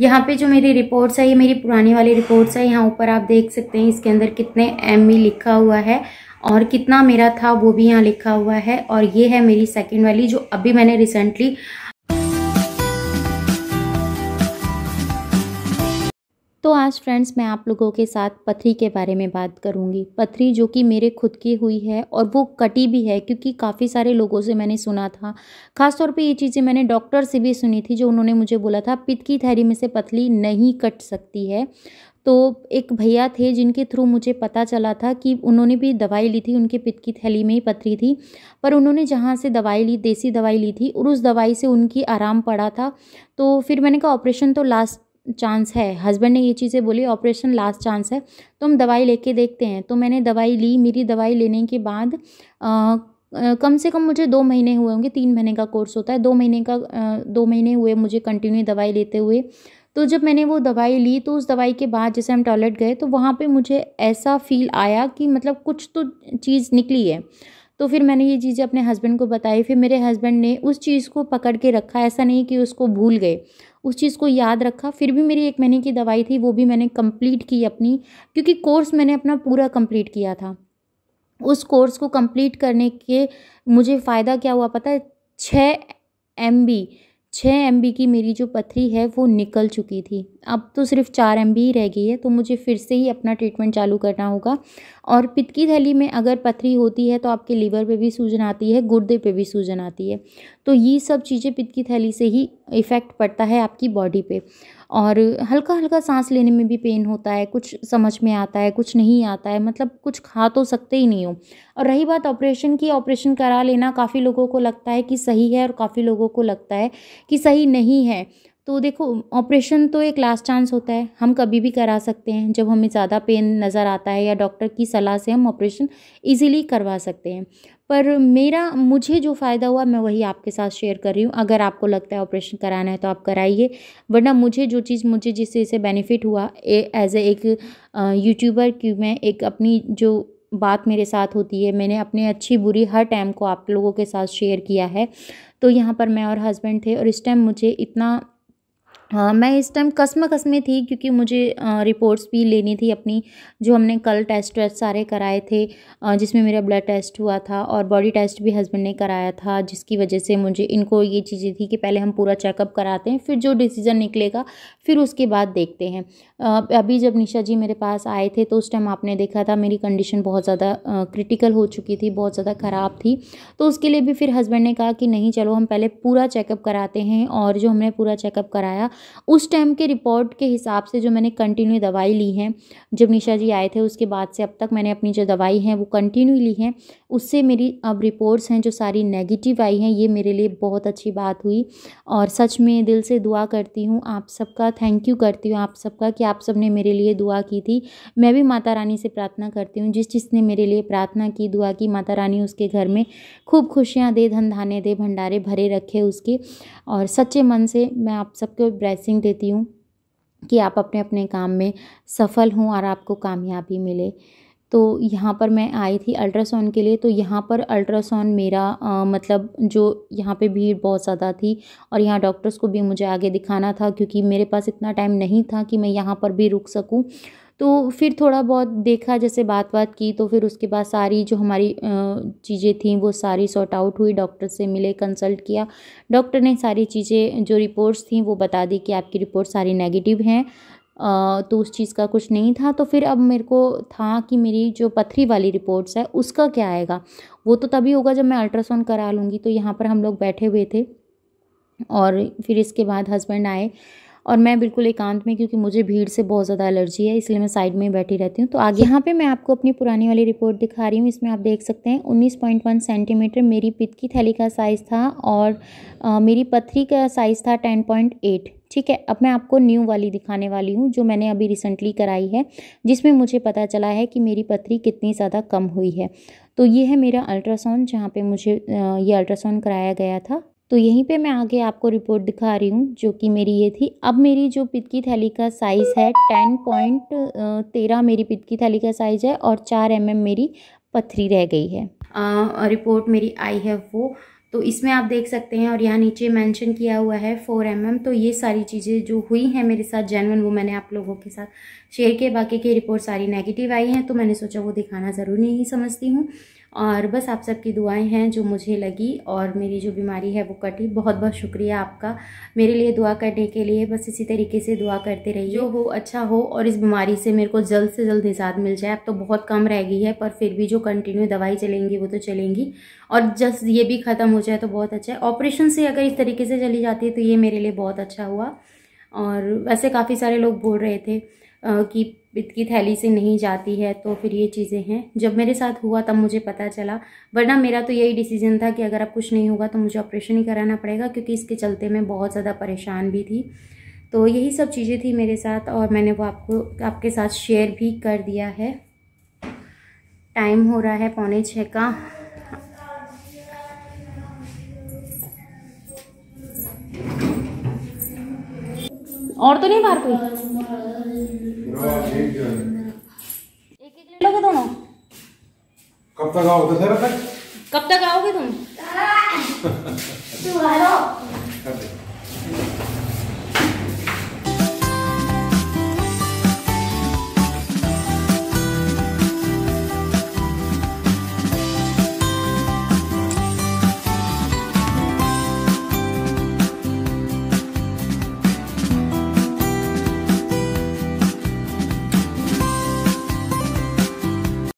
यहाँ पे जो मेरी रिपोर्ट्स है ये मेरी पुरानी वाली रिपोर्ट्स है यहाँ ऊपर आप देख सकते हैं इसके अंदर कितने एम लिखा हुआ है और कितना मेरा था वो भी यहाँ लिखा हुआ है और ये है मेरी सेकेंड वाली जो अभी मैंने रिसेंटली तो आज फ्रेंड्स मैं आप लोगों के साथ पथरी के बारे में बात करूंगी पथरी जो कि मेरे खुद की हुई है और वो कटी भी है क्योंकि काफ़ी सारे लोगों से मैंने सुना था खासतौर पे ये चीज़ें मैंने डॉक्टर से भी सुनी थी जो उन्होंने मुझे बोला था पित्त की थैरी में से पथली नहीं कट सकती है तो एक भैया थे जिनके थ्रू मुझे पता चला था कि उन्होंने भी दवाई ली थी उनके पित्त की थैली में ही पथरी थी पर उन्होंने जहाँ से दवाई ली देसी दवाई ली थी और उस दवाई से उनकी आराम पड़ा था तो फिर मैंने कहा ऑपरेशन तो लास्ट चांस है हस्बैंड ने ये चीज़ें बोली ऑपरेशन लास्ट चांस है तो हम दवाई लेके देखते हैं तो मैंने दवाई ली मेरी दवाई लेने के बाद आ, कम से कम मुझे दो महीने हुए होंगे तीन महीने का कोर्स होता है दो महीने का दो महीने हुए मुझे कंटिन्यू दवाई लेते हुए तो जब मैंने वो दवाई ली तो उस दवाई के बाद जैसे हम टॉयलेट गए तो वहाँ पे मुझे ऐसा फील आया कि मतलब कुछ तो चीज़ निकली है तो फिर मैंने ये चीज़ें अपने हस्बैंड को बताई फिर मेरे हस्बैंड ने उस चीज़ को पकड़ के रखा ऐसा नहीं कि उसको भूल गए उस चीज़ को याद रखा फिर भी मेरी एक महीने की दवाई थी वो भी मैंने कंप्लीट की अपनी क्योंकि कोर्स मैंने अपना पूरा कंप्लीट किया था उस कोर्स को कंप्लीट करने के मुझे फ़ायदा क्या हुआ पता है छः एम बी छः एम की मेरी जो पथरी है वो निकल चुकी थी अब तो सिर्फ चार एम ही रह गई है तो मुझे फिर से ही अपना ट्रीटमेंट चालू करना होगा और पित्त की थैली में अगर पथरी होती है तो आपके लीवर पे भी सूजन आती है गुर्दे पे भी सूजन आती है तो ये सब चीज़ें पित्त की थैली से ही इफ़ेक्ट पड़ता है आपकी बॉडी पर और हल्का हल्का सांस लेने में भी पेन होता है कुछ समझ में आता है कुछ नहीं आता है मतलब कुछ खा तो सकते ही नहीं हो और रही बात ऑपरेशन की ऑपरेशन करा लेना काफ़ी लोगों को लगता है कि सही है और काफ़ी लोगों को लगता है कि सही नहीं है तो देखो ऑपरेशन तो एक लास्ट चांस होता है हम कभी भी करा सकते हैं जब हमें ज़्यादा पेन नज़र आता है या डॉक्टर की सलाह से हम ऑपरेशन इजीली करवा सकते हैं पर मेरा मुझे जो फ़ायदा हुआ मैं वही आपके साथ शेयर कर रही हूँ अगर आपको लगता है ऑपरेशन कराना है तो आप कराइए वरना मुझे जो चीज़ मुझे जिससे इसे बेनिफिट हुआ एज ए एक यूट्यूबर की मैं एक अपनी जो बात मेरे साथ होती है मैंने अपने अच्छी बुरी हर टाइम को आप लोगों के साथ शेयर किया है तो यहाँ पर मैं और हस्बैंड थे और इस टाइम मुझे इतना हाँ, मैं इस टाइम कसम कसमें थी क्योंकि मुझे रिपोर्ट्स भी लेनी थी अपनी जो हमने कल टेस्ट वेस्ट सारे कराए थे जिसमें मेरा ब्लड टेस्ट हुआ था और बॉडी टेस्ट भी हस्बैंड ने कराया था जिसकी वजह से मुझे इनको ये चीज़ें थी कि पहले हम पूरा चेकअप कराते हैं फिर जो डिसीज़न निकलेगा फिर उसके बाद देखते हैं अभी जब निशा जी मेरे पास आए थे तो उस टाइम आपने देखा था मेरी कंडीशन बहुत ज़्यादा क्रिटिकल हो चुकी थी बहुत ज़्यादा ख़राब थी तो उसके लिए भी फिर हस्बैंड ने कहा कि नहीं चलो हम पहले पूरा चेकअप कराते हैं और जो हमने पूरा चेकअप कराया उस टाइम के रिपोर्ट के हिसाब से जो मैंने कंटिन्यू दवाई ली है जब निशा जी आए थे उसके बाद से अब तक मैंने अपनी जो दवाई है वो कंटिन्यू ली है उससे मेरी अब रिपोर्ट्स हैं जो सारी नेगेटिव आई हैं ये मेरे लिए बहुत अच्छी बात हुई और सच में दिल से दुआ करती हूँ आप सबका थैंक यू करती हूँ आप सबका कि आप सब ने मेरे लिए दुआ की थी मैं भी माता रानी से प्रार्थना करती हूँ जिस जिसने मेरे लिए प्रार्थना की दुआ की माता रानी उसके घर में खूब खुशियाँ दे धन धाने दे भंडारे भरे रखे उसके और सच्चे मन से मैं आप सबके ब्लैसिंग देती हूँ कि आप अपने अपने काम में सफल हों और आपको कामयाबी मिले तो यहाँ पर मैं आई थी अल्ट्रासाउंड के लिए तो यहाँ पर अल्ट्रासाउंड मेरा आ, मतलब जो यहाँ पे भीड़ बहुत ज़्यादा थी और यहाँ डॉक्टर्स को भी मुझे आगे दिखाना था क्योंकि मेरे पास इतना टाइम नहीं था कि मैं यहाँ पर भी रुक सकूँ तो फिर थोड़ा बहुत देखा जैसे बात बात की तो फिर उसके बाद सारी जो हमारी चीज़ें थीं वो सारी सॉर्ट आउट हुई डॉक्टर से मिले कंसल्ट किया डॉक्टर ने सारी चीज़ें जो रिपोर्ट्स थी वो बता दी कि आपकी रिपोर्ट सारी नेगेटिव हैं तो उस चीज़ का कुछ नहीं था तो फिर अब मेरे को था कि मेरी जो पथरी वाली रिपोर्ट्स है उसका क्या आएगा वो तो तभी होगा जब मैं अल्ट्रासाउंड करा लूँगी तो यहाँ पर हम लोग बैठे हुए थे और फिर इसके बाद हस्बैंड आए और मैं बिल्कुल एकांत में क्योंकि मुझे भीड़ से बहुत ज़्यादा एलर्जी है इसलिए मैं साइड में बैठी रहती हूँ तो आगे यहाँ पे मैं आपको अपनी पुरानी वाली रिपोर्ट दिखा रही हूँ इसमें आप देख सकते हैं 19.1 सेंटीमीटर मेरी पित की थैली का साइज़ था और आ, मेरी पथरी का साइज़ था 10.8 ठीक है अब मैं आपको न्यू वाली दिखाने वाली हूँ जो मैंने अभी रिसेंटली कराई है जिसमें मुझे पता चला है कि मेरी पथरी कितनी ज़्यादा कम हुई है तो ये है मेरा अल्ट्रासाउंड जहाँ पे मुझे ये अल्ट्रासाउंड कराया गया था तो यहीं पे मैं आगे आपको रिपोर्ट दिखा रही हूँ जो कि मेरी ये थी अब मेरी जो पित की थैली का साइज़ है टेन पॉइंट तेरह मेरी पित की थैली का साइज़ है और चार एम mm मेरी पथरी रह गई है आ, रिपोर्ट मेरी आई है वो तो इसमें आप देख सकते हैं और यहाँ नीचे मेंशन किया हुआ है फोर एम mm, तो ये सारी चीज़ें जो हुई हैं मेरे साथ जेनवन वो मैंने आप लोगों के साथ शेयर किए बाकी की रिपोर्ट सारी नेगेटिव आई हैं तो मैंने सोचा वो दिखाना ज़रूरी नहीं समझती हूँ और बस आप सबकी दुआएं हैं जो मुझे लगी और मेरी जो बीमारी है वो कटी बहुत बहुत शुक्रिया आपका मेरे लिए दुआ करने के लिए बस इसी तरीके से दुआ करते रहिए जो हो अच्छा हो और इस बीमारी से मेरे को जल्द से जल्द निजात मिल जाए अब तो बहुत कम रह गई है पर फिर भी जो कंटिन्यू दवाई चलेंगी वो तो चलेंगी और जस्ट ये भी ख़त्म हो जाए तो बहुत अच्छा है ऑपरेशन से अगर इस तरीके से चली जाती है तो ये मेरे लिए बहुत अच्छा हुआ और वैसे काफ़ी सारे लोग बोल रहे थे की पित की थैली से नहीं जाती है तो फिर ये चीज़ें हैं जब मेरे साथ हुआ तब मुझे पता चला वरना मेरा तो यही डिसीजन था कि अगर अब कुछ नहीं होगा तो मुझे ऑपरेशन ही कराना पड़ेगा क्योंकि इसके चलते मैं बहुत ज़्यादा परेशान भी थी तो यही सब चीज़ें थी मेरे साथ और मैंने वो आपको आपके साथ शेयर भी कर दिया है टाइम हो रहा है पौने छः का और तो नहीं बाहर कोई एक एक ले लोगे दोनों कब तक आओगे सर तक कब तक आओगे तुम